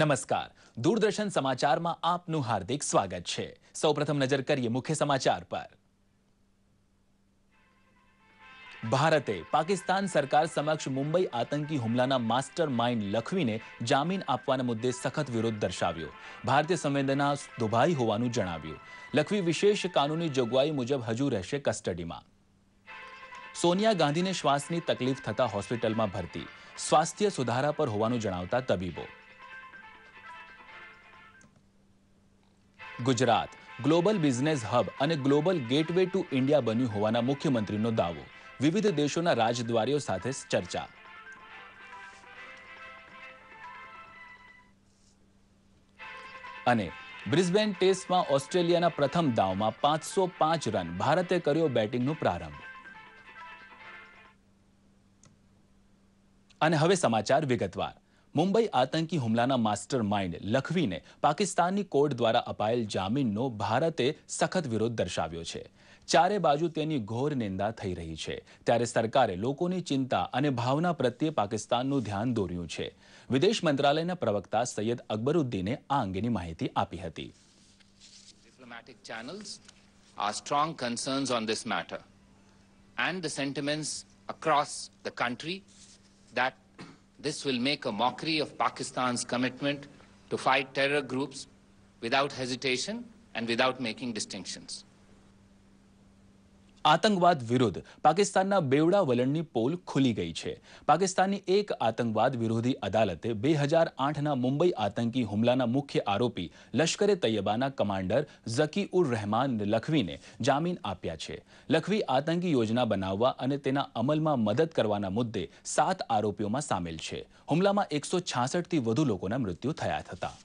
નમસ્કાર દૂરદર્શન સમાચારમાં આપનું હાર્દિક સ્વાગત છે સૌપ્રથમ નજર કરીએ મુખ્ય સમાચાર પર ભારતે પાકિસ્તાન સરકાર સમક્ષ મુંબઈ આતંકી હુમલાના માસ્ટર માઇન્ડ લખવીને જામીન આપવાના મુદ્દે સખત વિરોધ દર્શાવ્યો ભારતીય સંવેદના દુભાઈ હોવાનું જણાવ્યું લખવી વિશેષ કાનૂની જોગવાઈ મુજબ હજુ રહેશે કસ્ટડીમાં સોનિયા ગાંધીને શ્વાસની તકલીફ થતા હોસ્પિટલમાં ભરતી સ્વાસ્થ્ય સુધારા પર હોવાનું જણાવતા તબીબો ગુજરાત ગ્લોબલ બિઝનેસ હબ અને ગ્લોબલ ગેટવે ટુ ઇન્ડિયા બન્યું હોવાના મુખ્યમંત્રીનો દાવો વિવિધ દેશોના રાજદ્વારીઓ સાથે ચર્ચા અને બ્રિસ્બેન ટેસ્ટમાં ઓસ્ટ્રેલિયાના પ્રથમ દાવમાં પાંચસો પાંચ રન ભારતે કર્યો બેટિંગનો પ્રારંભ અને હવે સમાચાર વિગતવાર મુંબઈ આતંકી હુમલાના માસ્ટર માઇન્ડ લખવીને પાકિસ્તાનની કોર્ટ દ્વારા અપાયેલ જામીનનો ભારતે સખત વિરોધ દર્શાવ્યો છે ચારે બાજુ તેની ઘોર નિંદા થઈ રહી છે ત્યારે સરકારે લોકોની ચિંતા અને ભાવના પ્રત્યે પાકિસ્તાનનું ધ્યાન દોર્યું છે વિદેશ મંત્રાલયના પ્રવક્તા સૈયદ અકબરુદ્દીને આ અંગેની માહિતી આપી હતી diplomatic channels, that This will make a mockery of Pakistan's commitment to fight terror groups without hesitation and without making distinctions. આતંકવાદ વિરુદ્ધ પાકિસ્તાનના બેવડા વલણની પોલ ખુલી ગઈ છે પાકિસ્તાનની એક આતંકવાદ વિરોધી અદાલતે બે હજાર આઠના મુંબઈ આતંકી હુમલાના મુખ્ય આરોપી લશ્કરે તૈયબાના કમાન્ડર ઝકી ઉર રહેમાન લખવીને જામીન આપ્યા છે લખવી આતંકી યોજના બનાવવા અને તેના અમલમાં મદદ કરવાના મુદ્દે સાત આરોપીઓમાં સામેલ છે હુમલામાં એકસો છાસઠથી વધુ લોકોના મૃત્યુ થયા હતા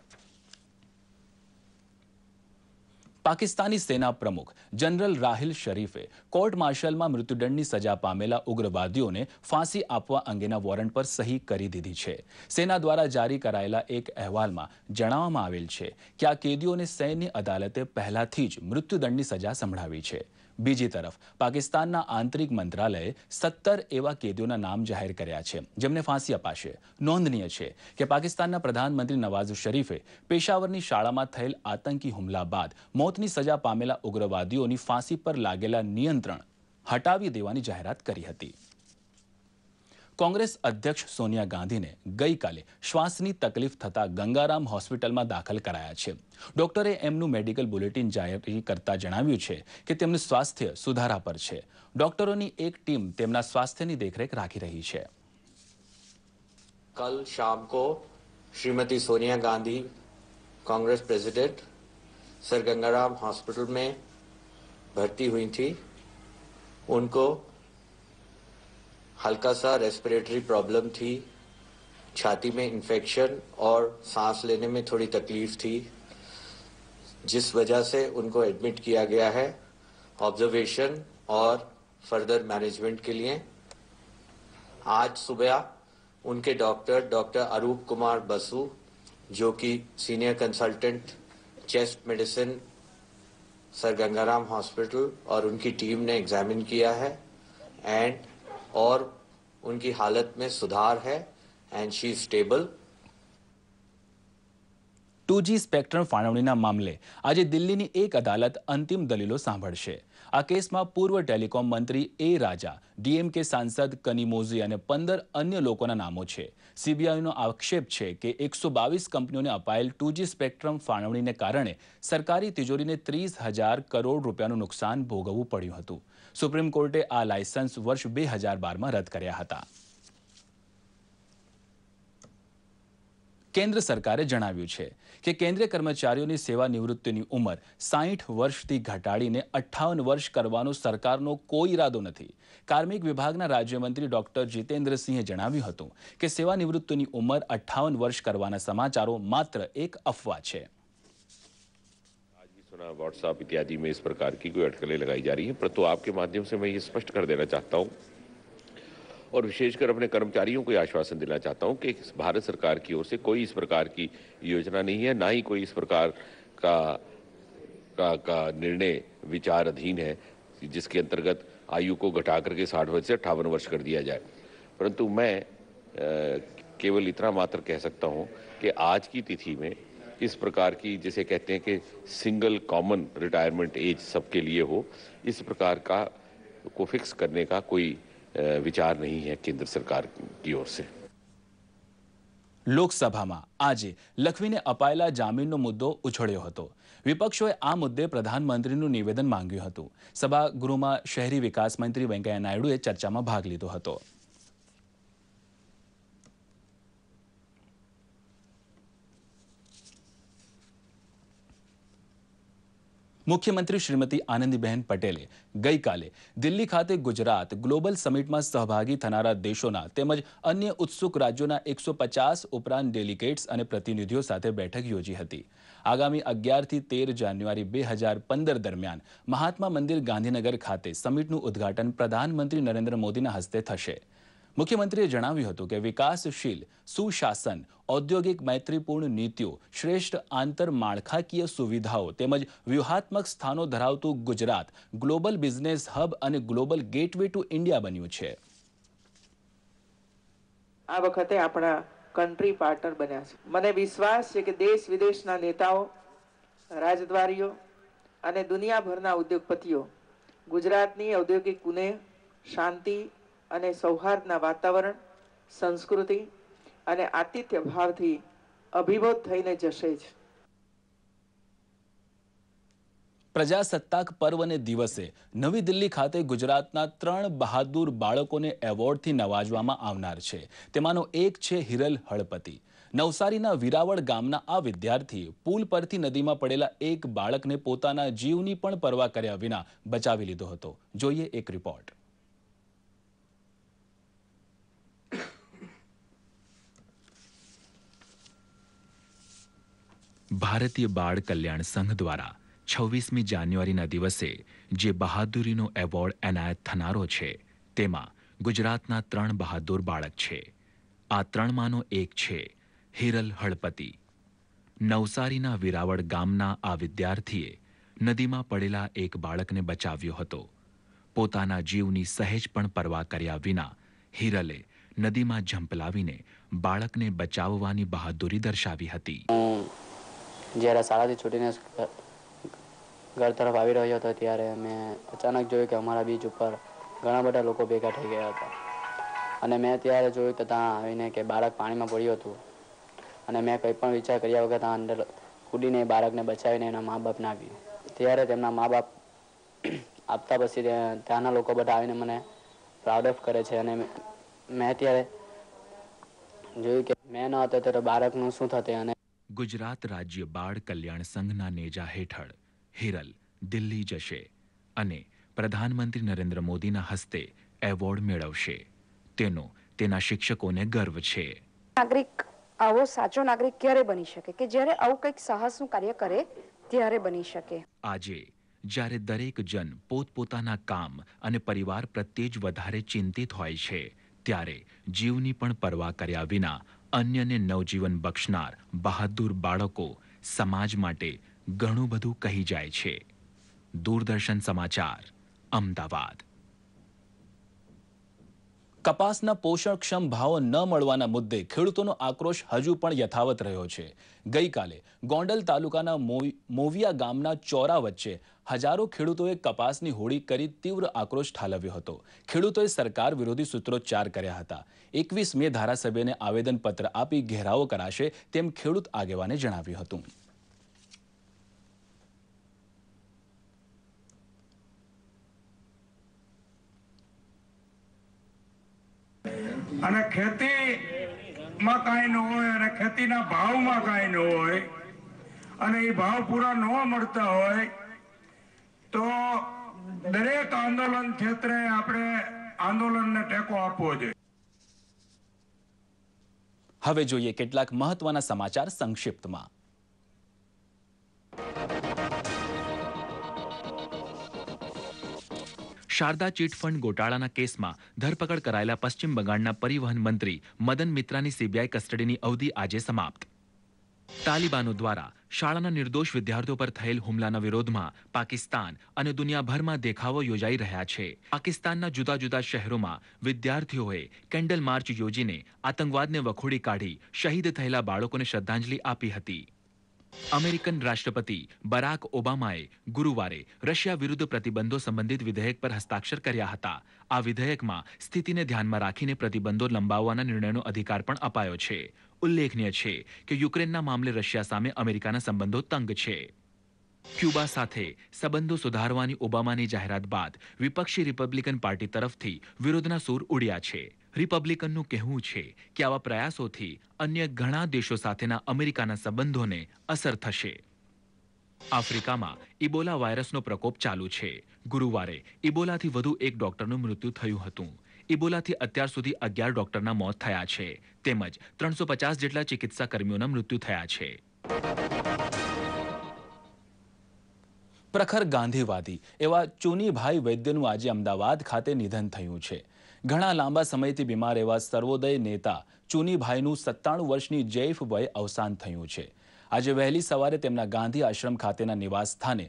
પાકિસ્તાની સેના પ્રમુખ જનરલ રાહિલ શરીફે કોર્ટ માર્શલમાં મૃત્યુદંડની સજા પામેલા ઉગ્રવાદીઓને ફાંસી આપવા અંગેના વોરંટ પર સહી કરી દીધી છે સેના દ્વારા જારી કરાયેલા એક અહેવાલમાં જણાવવામાં આવેલ છે કે આ કેદીઓને સૈન્ય અદાલતે પહેલાથી જ મૃત્યુદંડની સજા સંભળાવી છે બીજી તરફ પાકિસ્તાનના આંતરિક મંત્રાલય 70 એવા કેદીઓના નામ જાહેર કર્યા છે જેમને फांसीપાશે નોંધનીય છે કે પાકિસ્તાનના પ્રધાનમંત્રી નવાઝુ શરીફે પેશાવરની શાળામાં થયેલ આતંકી હુમલા બાદ મોતની સજા પામેલા ઉગ્રવાદીઓની फांसी પર લાગેલા નિયંત્રણ હટાવી દેવાની જાહેરાત કરી હતી કોંગ્રેસ અધ્યક્ષ સોનિયા ગાંધીને ગઈકાલે શ્વાસની તકલીફ થતાં ગંગારામ હોસ્પિટલમાં દાખલ કરાયા છે ડોક્ટરે એમનું મેડિકલ બુલેટિન જાહેર કરતા જણાવ્યું છે કે તેમનું સ્વાસ્થ્ય સુધારા પર છે ડોક્ટરોની એક ટીમ તેમના સ્વાસ્થ્યની દેખરેખ રાખી રહી છે कल शाम को Shrimati Sonia Gandhi Congress president sir Gangaram hospital में भर्ती हुई थी उनको हल्का सा रेस्पिरेटरी प्रॉब्लम थी छाती में इन्फेक्शन और सांस लेने में थोड़ी तकलीफ थी जिस वजह से उनको एडमिट किया गया है ऑब्जर्वेशन और फर्दर मैनेजमेंट के लिए आज सुबह उनके डॉक्टर डॉक्टर अरूप कुमार बसु जो कि senior consultant chest medicine sir Gangaram hospital और उनकी टीम ने एग्जामिन किया है एंड और उनकी हालत में सुधार है and she stable two G spectrum ફાળવણીના મામલે આજે દિલ્હીની એક અદાલત અંતિમ દલીલો સાંભળશે આ કેસમાં પૂર્વ ટેલિકોમ મંત્રી એ રાજા ડીએમકે સાંસદ કનિમોઝી અને પંદર અન્ય લોકોના નામો છે સીબીઆઈનો આક્ષેપ છે કે એકસો બાવીસ કંપનીઓને અપાયેલ ટુજી સ્પેક્ટ્રમ ફાળવણીને કારણે સરકારી તિજોરીને ત્રીસ હજાર કરોડ રૂપિયાનું નુકસાન ભોગવવું પડ્યું હતું સુપ્રીમ કોર્ટે આ લાયસન્સ વર્ષ બે હજાર બારમાં રદ કર્યા હતા કેન્દ્ર સરકારે જણાવ્યું છે કે કેન્દ્રીય કર્મચારીઓની સેવા નિવૃત્તિની ઉંમર 60 વર્ષથી ઘટાડીને 58 વર્ષ કરવાનો સરકારનો કોઈ ઈરાદો નથી. कार्मिक વિભાગના રાજ્યમંત્રી ડોક્ટર જીતેન્દ્રસિંહ જણાવ્યું હતું કે સેવા નિવૃત્તિની ઉંમર 58 વર્ષ કરવાના સમાચારો માત્ર એક અફવા છે. આજની સુના WhatsApp इत्यादि में इस प्रकार की कोई अटकलें लगाई जा रही हैं पर तो आपके माध्यम से मैं यह स्पष्ट कर देना चाहता हूं। और विशेषकर अपने कर्मचारियों को आश्वासन देना चाहता हूं कि भारत सरकार की ओर से कोई इस प्रकार की योजना नहीं है ना ही कोई इस प्रकार का का, का निर्णय विचार अधीन है जिसके अंतर्गत आयु को घटा करके साठ वर्ष से अट्ठावन वर्ष कर दिया जाए परंतु मैं केवल इतना मात्र कह सकता हूँ कि आज की तिथि में इस प्रकार की जिसे कहते हैं कि सिंगल कॉमन रिटायरमेंट एज सबके लिए हो इस प्रकार का को फिक्स करने का कोई વિચાર નહીં હે કેન્દ્ર સરકાર કી ઓર સે લોકસભામાં આજે લખવીને અપાયેલા જામીનનો મુદ્દો ઉછળ્યો હતો વિપક્ષોએ આ મુદ્દે પ્રધાનમંત્રીનું નિવેદન માંગ્યું હતું સભાગૃહમાં શહેરી વિકાસ મંત્રી વેંકૈયા નાયડુએ ચર્ચામાં ભાગ લીધો હતો મુખ્યમંત્રી શ્રીમતી આનંદીબહેન પટેલે ગઈકાલે દિલ્હી ખાતે ગુજરાત ગ્લોબલ સમિટમાં સહભાગી થનારા દેશોના તેમજ અન્ય ઉત્સુક રાજ્યોના એકસો પચાસ ઉપરાંત ડેલિગેટ્સ અને પ્રતિનિધિઓ સાથે બેઠક યોજી હતી આગામી અગિયારથી તેર જાન્યુઆરી બે હજાર પંદર દરમિયાન મહાત્મા મંદિર ગાંધીનગર ખાતે સમિટનું ઉદ્ઘાટન પ્રધાનમંત્રી નરેન્દ્ર મોદીના હસ્તે થશે મુખ્યમંત્રીએ જણાવ્યું હતું કે વિકાસશીલ સુશાસન ઔદ્યોગિક મૈત્રીપૂર્ણ નીતિઓ શ્રેષ્ઠ આંતરમાળખાકીય સુવિધાઓ તેમજ વ્યૂહાત્મક સ્થાનો ધરાવતું ગુજરાત ગ્લોબલ બિઝનેસ હબ અને ગ્લોબલ ગેટવે ટુ ઇન્ડિયા બન્યું છે આ વખતે આપણા કન્ટ્રી પાર્ટનર બન્યા છે મને વિશ્વાસ છે કે દેશ વિદેશના નેતાઓ રાજદ્વારીઓ અને દુનિયાભરના ઉદ્યોગપતિઓ ગુજરાતની ઔદ્યોગિક કુને શાંતિ અને સૌહાર્દના વાતાવરણ સંસ્કૃતિ અને આતિથ્ય ભાવથી અભિભૂત થઈને જશે જ પ્રજાસત્તાક પર્વને દિવસે નવી દિલ્હી ખાતે ગુજરાતના ત્રણ બહાદુર બાળકોને એવોર્ડથી નવાજવામાં આવનાર છે તેમાંનો એક છે હિરલ હળપતિ નવસારીના વિરાવળ ગામના આ વિદ્યાર્થી પુલ પરથી નદીમાં પડેલા એક બાળકને પોતાના જીવની પણ પરવા કર્યા વિના બચાવી લીધો હતો જોઈએ એક રિપોર્ટ ભારતીય બાળ કલ્યાણ સંઘ દ્વારા છવ્વીસમી જાન્યુઆરીના દિવસે જે બહાદુરીનો એવોર્ડ એનાયત થનારો છે તેમાં ગુજરાતના ત્રણ બહાદુર બાળક છે આ ત્રણમાંનો એક છે હિરલ હળપતિ નવસારીના વિરાવળ ગામના આ વિદ્યાર્થીએ નદીમાં પડેલા એક બાળકને બચાવ્યો હતો પોતાના જીવની સહેજ પણ પરવા કર્યા વિના હિરલે નદીમાં ઝંપલાવીને બાળકને બચાવવાની બહાદુરી દર્શાવી હતી જ્યારે શાળાથી છૂટીને ઘર તરફ આવી રહ્યો હતો ત્યારે મેં અચાનક જોયું કે અમારા બીચ ઉપર ઘણા બધા લોકો ભેગા થઈ ગયા હતા અને મેં ત્યારે જોયું કે ત્યાં આવીને કે બાળક પાણીમાં પડ્યું હતું અને મેં કંઈ પણ વિચાર કર્યા વગર ત્યાં અંદર કૂદીને બાળકને બચાવીને એના મા બાપને આપ્યું ત્યારે તેમના મા બાપ આપતા પછી ત્યાંના લોકો બધા આવીને મને પ્રાઉડ ઓફ કરે છે અને મેં ત્યારે જોયું કે મેં ન હતો ત્યારે બાળકનું શું થતું અને ગુજરાત રાજ્ય બાળ કલ્યાણ સંઘના નેજા હેઠળ હિરલ દિલ્હી જશે અને પ્રધાનમંત્રી નરેન્દ્ર મોદીના હસ્તે એવોર્ડ મેળવશે તેનો તેના શિક્ષકોને ગર્વ છે નાગરિક આવો સાચો નાગરિક ક્યારે બની શકે કે જ્યારે આવું કંઈક સાહસનું કાર્ય કરે ત્યારે બની શકે આજે જ્યારે દરેક જન પોતપોતાના કામ અને પરિવાર પ્રત્યે જ વધારે ચિંતિત હોય છે ત્યારે જીવની પણ પરવા કર્યા વિના અન્યને નવજીવન બક્ષનાર બહાદુર બાળકો સમાજ માટે ઘણું બધું કહી જાય છે દૂરદર્શન સમાચાર અમદાવાદ કપાસના પોષણક્ષમ ભાવો ન મળવાના મુદ્દે ખેડૂતોનો આક્રોશ હજુ પણ યથાવત રહ્યો છે ગઈકાલે ગોંડલ તાલુકાના મોવિયા ગામના ચોરા વચ્ચે હજારો ખેડૂતોએ કપાસની હોળી કરી તીવ્ર આક્રોશ ઠાલવ્યો હતો ખેડૂતોએ સરકાર વિરોધી સૂત્રોચ્ચાર કર્યા હતા એકવીસ મે ધારાસભ્યને આવેદનપત્ર આપી ઘેરાવો કરાશે તેમ ખેડૂત આગેવાને જણાવ્યું હતું ખેતીના ભાવમાં કાંઈ ન હોય અને એ ભાવ પૂરા ન મળતા હોય તો દરેક આંદોલન ક્ષેત્રે આપણે આંદોલનને ટેકો આપવો જોઈએ હવે જોઈએ કેટલાક મહત્વના સમાચાર સંક્ષિપ્તમાં શારદા ચીટ ફંડ ગોટાળાના કેસમાં ધરપકડ કરાયેલા પશ્ચિમ બંગાળના પરિવહન મંત્રી મદન મિત્રાની સીબીઆઈ કસ્ટડીની અવધિ આજે સમાપ્ત તાલિબાનો દ્વારા શાળાના નિર્દોષ વિદ્યાર્થીઓ પર થયેલ હુમલાના વિરોધમાં પાકિસ્તાન અને દુનિયાભરમાં દેખાવો યોજાઈ રહ્યા છે પાકિસ્તાનના જુદા જુદા શહેરોમાં વિદ્યાર્થીઓએ કેન્ડલ માર્ચ યોજીને આતંકવાદને વખોડી કાઢી શહીદ થયેલા બાળકોને શ્રદ્ધાંજલિ આપી હતી અમેરિકન રાષ્ટ્રપતિ બરાક ઓબામાએ ગુરુવારે રશિયા વિરુદ્ધ પ્રતિબંધો સંબંધિત વિધેયક પર હસ્તાક્ષર કર્યા હતા આ વિધેયકમાં સ્થિતિને ધ્યાનમાં રાખીને પ્રતિબંધો લંબાવવાના નિર્ણયનો અધિકાર પણ અપાયો છે ઉલ્લેખનીય છે કે યુક્રેનના મામલે રશિયા સામે અમેરિકાના સંબંધો તંગ છે ક્યુબા સાથે સંબંધો સુધારવાની ઓબામાની જાહેરાત બાદ વિપક્ષી રિપબ્લિકન પાર્ટી તરફથી વિરોધના સૂર ઉડ્યા છે રિપબ્લિકનનું કહેવું છે કે આવા પ્રયાસોથી અન્ય ઘણા દેશો સાથેના અમેરિકાના સંબંધોને અસર થશે આફ્રિકામાં ઇબોલા વાયરસનો પ્રકોપ ચાલુ છે ગુરુવારે ઇબોલાથી વધુ એક ડોક્ટરનું મૃત્યુ થયું હતું ઇબોલાથી અત્યાર સુધી અગિયાર ડોક્ટરના મોત થયા છે તેમજ ત્રણસો પચાસ જેટલા ચિકિત્સા કર્મીઓના મૃત્યુ થયા છે પ્રખર ગાંધીવાદી એવા ચુનીભાઈ વૈદ્યનું આજે અમદાવાદ ખાતે નિધન થયું છે ઘણા લાંબા સમયથી બીમાર એવા સર્વોદય નેતા ચુનીભાઈનું સત્તાણું વર્ષની જૈફ વય અવસાન થયું છે આજે વહેલી સવારે તેમના ગાંધી આશ્રમ ખાતેના નિવાસ સ્થાને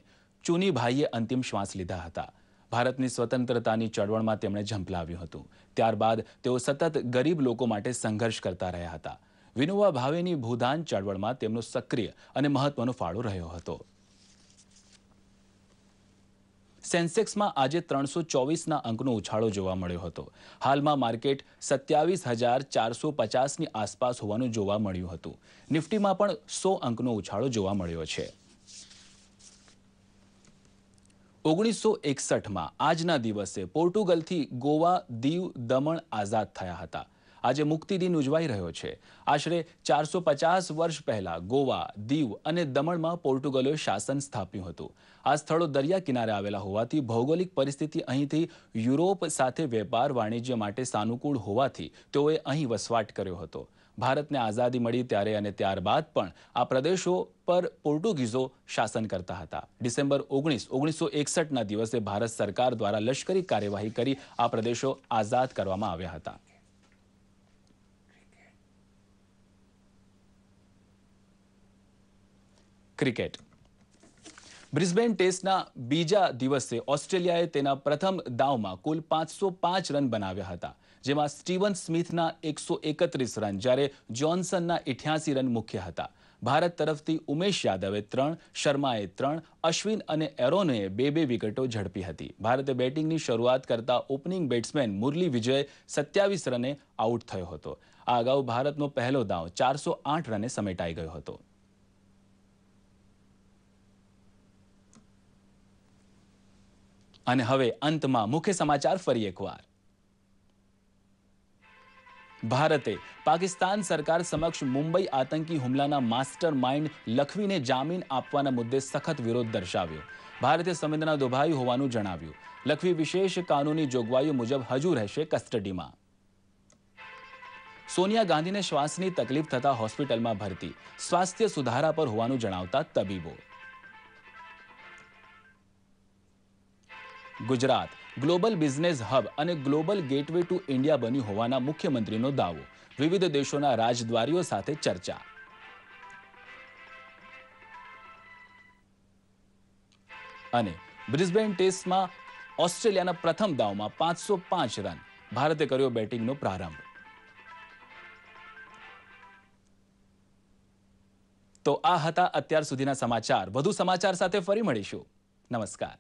ચુનીભાઈએ અંતિમ શ્વાસ લીધા હતા ભારતની સ્વતંત્રતાની ચળવળમાં તેમણે ઝંપલાવ્યું હતું ત્યારબાદ તેઓ સતત ગરીબ લોકો માટે સંઘર્ષ કરતા રહ્યા હતા વિનોવા ભાવેની ભૂદાન ચળવળમાં તેમનો સક્રિય અને મહત્વનો ફાળો રહ્યો હતો સેન્સેક્સમાં આજે ત્રણસો ચોવીસના અંકનો ઉછાળો જોવા મળ્યો હતો હાલમાં માર્કેટ સત્યાવીસ હજાર ચારસો પચાસની આસપાસ હોવાનું જોવા મળ્યું હતું નિફ્ટીમાં પણ સો અંકનો ઉછાળો જોવા મળ્યો છે ઓગણીસો એકસઠમાં આજના દિવસે પોર્ટુગલથી ગોવા દીવ દમણ આઝાદ થયા હતા આજે મુક્તિ દિન ઉજવાઈ રહ્યો છે આશરે ચારસો પચાસ વર્ષ પહેલાં ગોવા દીવ અને દમણમાં પોર્ટુગલોએ શાસન સ્થાપ્યું હતું આ સ્થળો દરિયા કિનારે આવેલા હોવાથી ભૌગોલિક પરિસ્થિતિ અહીંથી યુરોપ સાથે વેપાર વાણિજ્ય માટે સાનુકૂળ હોવાથી તેઓએ અહીં વસવાટ કર્યો હતો ભારતને આઝાદી મળી ત્યારે અને ત્યારબાદ પણ આ પ્રદેશો પર પોર્ટુગીઝો શાસન કરતા હતા ડિસેમ્બર ઓગણીસ ઓગણીસો એકસઠના દિવસે ભારત સરકાર દ્વારા લશ્કરી કાર્યવાહી કરી આ પ્રદેશો આઝાદ કરવામાં આવ્યા હતા ક્રિકેટ બ્રિસ્બેન ટેસ્ટના બીજા દિવસે ઓસ્ટ્રેલિયાએ તેના પ્રથમ દાવમાં કુલ પાંચસો પાંચ રન બનાવ્યા હતા જેમાં સ્ટીવન સ્મિથના એકસો એકત્રીસ રન જ્યારે જોન્સનના ઇઠ્યાસી રન મુખ્ય હતા ભારત તરફથી ઉમેશ યાદવે ત્રણ શર્માએ ત્રણ અશ્વિન અને એરોને બે બે વિકેટો ઝડપી હતી ભારતે બેટિંગની શરૂઆત કરતા ઓપનિંગ બેટ્સમેન મુરલી વિજય સત્યાવીસ રને આઉટ થયો હતો આ અગાઉ ભારતનો પહેલો દાવ ચારસો આઠ રને સમેટાઈ ગયો હતો અને હવે અંતમાં મુખ્ય સમાચાર ફરી એકવાર ભારતે પાકિસ્તાન સરકાર સમક્ષ મુંબઈ આતંકી હુમલાના માસ્ટર માઇન્ડ લખવીને જામીન આપવાના મુદ્દે સખત વિરોધ દર્શાવ્યો ભારતે સંવેદના દુભાઈ હોવાનું જણાવ્યું લખવી વિશેષ કાનૂની જોગવાઈઓ મુજબ હજુ રહેશે કસ્ટડીમાં સોનિયા ગાંધીને શ્વાસની તકલીફ થતા હોસ્પિટલમાં ભરતી સ્વાસ્થ્ય સુધારા પર હોવાનું જણાવતા તબીબો ગુજરાત ગ્લોબલ બિઝનેસ હબ અને ગ્લોબલ ગેટવે ટુ ઇન્ડિયા બન્યું હોવાના મુખ્યમંત્રીનો દાવો વિવિધ દેશોના રાજદ્વારીઓ સાથે ચર્ચા અને બ્રિસ્બેન ટેસ્ટમાં ઓસ્ટ્રેલિયાના પ્રથમ દાવમાં પાંચસો પાંચ રન ભારતે કર્યો બેટિંગનો પ્રારંભ તો આ હતા અત્યાર સુધીના સમાચાર વધુ સમાચાર સાથે ફરી મળીશું નમસ્કાર